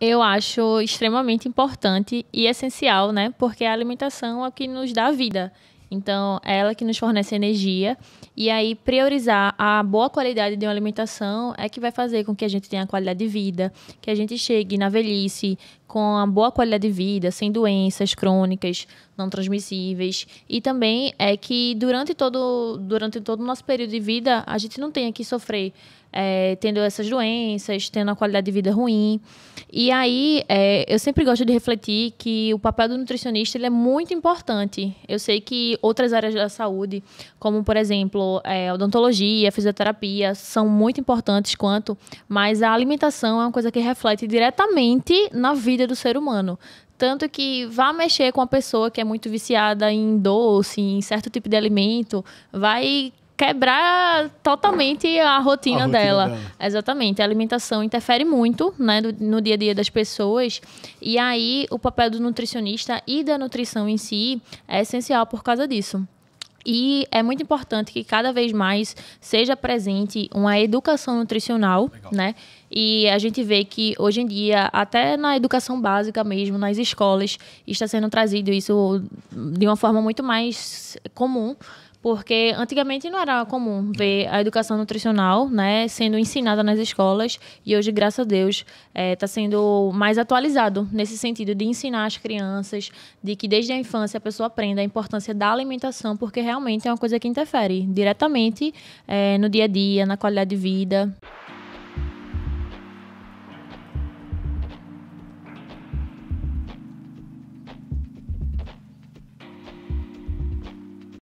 eu acho extremamente importante e essencial, né? Porque a alimentação é o que nos dá vida. Então, é ela que nos fornece energia. E aí, priorizar a boa qualidade de uma alimentação é que vai fazer com que a gente tenha qualidade de vida, que a gente chegue na velhice com a boa qualidade de vida, sem doenças crônicas, não transmissíveis. E também é que durante todo, durante todo o nosso período de vida, a gente não tenha que sofrer é, tendo essas doenças, tendo a qualidade de vida ruim. E aí, é, eu sempre gosto de refletir que o papel do nutricionista ele é muito importante. Eu sei que outras áreas da saúde, como, por exemplo, é, odontologia, fisioterapia, são muito importantes quanto, mas a alimentação é uma coisa que reflete diretamente na vida do ser humano. Tanto que vá mexer com uma pessoa que é muito viciada em doce, em certo tipo de alimento, vai quebrar totalmente a rotina, a rotina dela. dela. Exatamente. A alimentação interfere muito né, no, no dia a dia das pessoas. E aí, o papel do nutricionista e da nutrição em si é essencial por causa disso. E é muito importante que cada vez mais seja presente uma educação nutricional, Legal. né? E a gente vê que hoje em dia, até na educação básica mesmo, nas escolas, está sendo trazido isso de uma forma muito mais comum porque antigamente não era comum ver a educação nutricional né, sendo ensinada nas escolas e hoje, graças a Deus, está é, tá sendo mais atualizado nesse sentido de ensinar as crianças, de que desde a infância a pessoa aprenda a importância da alimentação, porque realmente é uma coisa que interfere diretamente é, no dia a dia, na qualidade de vida.